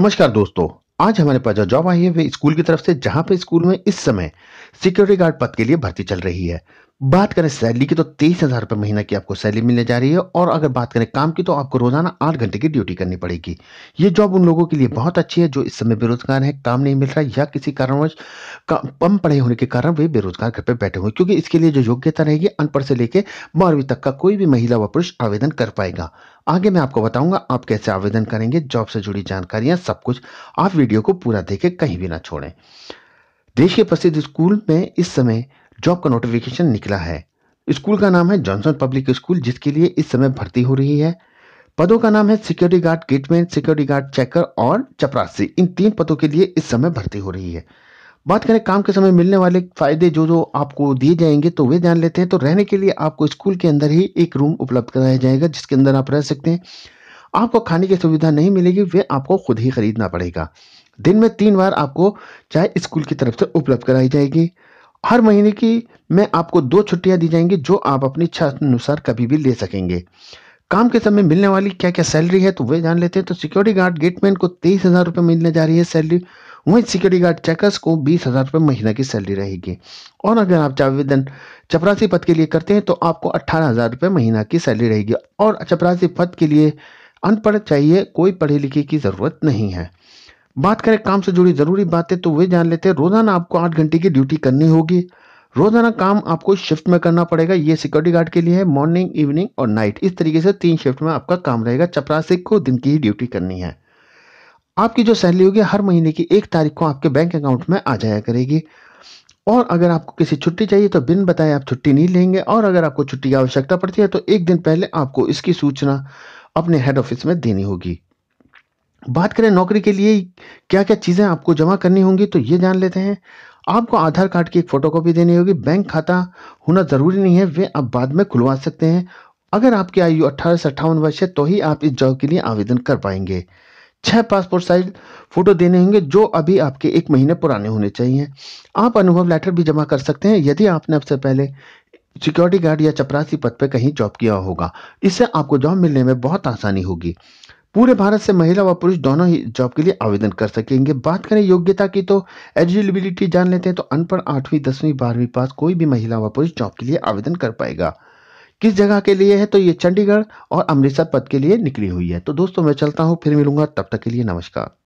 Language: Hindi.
नमस्कार दोस्तों आज हमारे पास जो जॉब आई है वे स्कूल की तरफ से जहां पे स्कूल में इस समय सिक्योरिटी गार्ड पद के लिए भर्ती चल रही है बात करें सैलरी की तो तेईस हज़ार रुपये महीना की आपको सैलरी मिलने जा रही है और अगर बात करें काम की तो आपको रोजाना आठ घंटे की ड्यूटी करनी पड़ेगी ये जॉब उन लोगों के लिए बहुत अच्छी है जो इस समय बेरोजगार है काम नहीं मिल रहा या किसी कारणवश कम पढ़े होने के कारण वे बेरोजगार घर पर बैठे हुए क्योंकि इसके लिए जो योग्यता रहेगी अनपढ़ से लेकर बारहवीं तक का कोई भी महिला व पुरुष आवेदन कर पाएगा आगे मैं आपको बताऊंगा आप कैसे आवेदन करेंगे जॉब से जुड़ी जानकारियां सब कुछ आप वीडियो को पूरा देखें कहीं भी ना छोड़ें देश के प्रसिद्ध स्कूल में इस समय जॉब का नोटिफिकेशन निकला है स्कूल का नाम है जॉनसन पब्लिक स्कूल जिसके लिए इस समय भर्ती हो रही है पदों का नाम है security guard gateman security guard checker और चपरासी इन तीन पदों के लिए इस समय भर्ती हो रही है बात करें काम के समय मिलने वाले फायदे जो जो आपको दिए जाएंगे तो वे जान लेते हैं तो रहने के लिए आपको स्कूल के अंदर ही एक रूम उपलब्ध कराया जाएगा जिसके अंदर आप रह सकते हैं आपको खाने की सुविधा नहीं मिलेगी वे आपको खुद ही खरीदना पड़ेगा दिन में तीन बार आपको चाय स्कूल की तरफ से उपलब्ध कराई जाएगी हर महीने की मैं आपको दो छुट्टियां दी जाएंगी जो आप अपनी इच्छा अनुसार कभी भी ले सकेंगे काम के समय मिलने वाली क्या क्या सैलरी है तो वे जान लेते हैं तो सिक्योरिटी गार्ड गेटमैन को तेईस हज़ार रुपये मिलने जा रही है सैलरी वहीं सिक्योरिटी गार्ड चेकर्स को बीस हज़ार रुपये महीना की सैलरी रहेगी और अगर आप आवेदन चपरासी पद के लिए करते हैं तो आपको अट्ठारह हज़ार रुपये महीना की सैलरी रहेगी और चपरासी पद के लिए अनपढ़ चाहिए कोई पढ़े लिखे की ज़रूरत नहीं है बात करें काम से जुड़ी ज़रूरी बातें तो वे जान लेते हैं रोज़ाना आपको आठ घंटे की ड्यूटी करनी होगी रोज़ाना काम आपको शिफ्ट में करना पड़ेगा ये सिक्योरिटी गार्ड के लिए है मॉर्निंग इवनिंग और नाइट इस तरीके से तीन शिफ्ट में आपका काम रहेगा चपरासी को दिन की ही ड्यूटी करनी है आपकी जो सैलरी होगी हर महीने की एक तारीख को आपके बैंक अकाउंट में आ जाया करेगी और अगर आपको किसी छुट्टी चाहिए तो बिन बताए आप छुट्टी नहीं लेंगे और अगर आपको छुट्टी की आवश्यकता पड़ती है तो एक दिन पहले आपको इसकी सूचना अपने हेड ऑफिस में देनी होगी बात करें नौकरी के लिए क्या क्या चीज़ें आपको जमा करनी होंगी तो ये जान लेते हैं आपको आधार कार्ड की एक फ़ोटोकॉपी देनी होगी बैंक खाता होना ज़रूरी नहीं है वे आप बाद में खुलवा सकते हैं अगर आपकी आयु अट्ठारह से अट्ठावन वर्ष है तो ही आप इस जॉब के लिए आवेदन कर पाएंगे छह पासपोर्ट साइज फ़ोटो देने होंगे जो अभी आपके एक महीने पुराने होने चाहिए आप अनुभव लेटर भी जमा कर सकते हैं यदि आपने अब पहले सिक्योरिटी गार्ड या चपरासी पद पर कहीं जॉब किया होगा इससे आपको जॉब मिलने में बहुत आसानी होगी पूरे भारत से महिला व पुरुष दोनों ही जॉब के लिए आवेदन कर सकेंगे बात करें योग्यता की तो एलिजिबिलिटी जान लेते हैं तो अनपढ़ आठवीं दसवीं बारहवीं पास कोई भी महिला व पुरुष जॉब के लिए आवेदन कर पाएगा किस जगह के लिए है तो ये चंडीगढ़ और अमृतसर पद के लिए निकली हुई है तो दोस्तों मैं चलता हूँ फिर मिलूंगा तब तक के लिए नमस्कार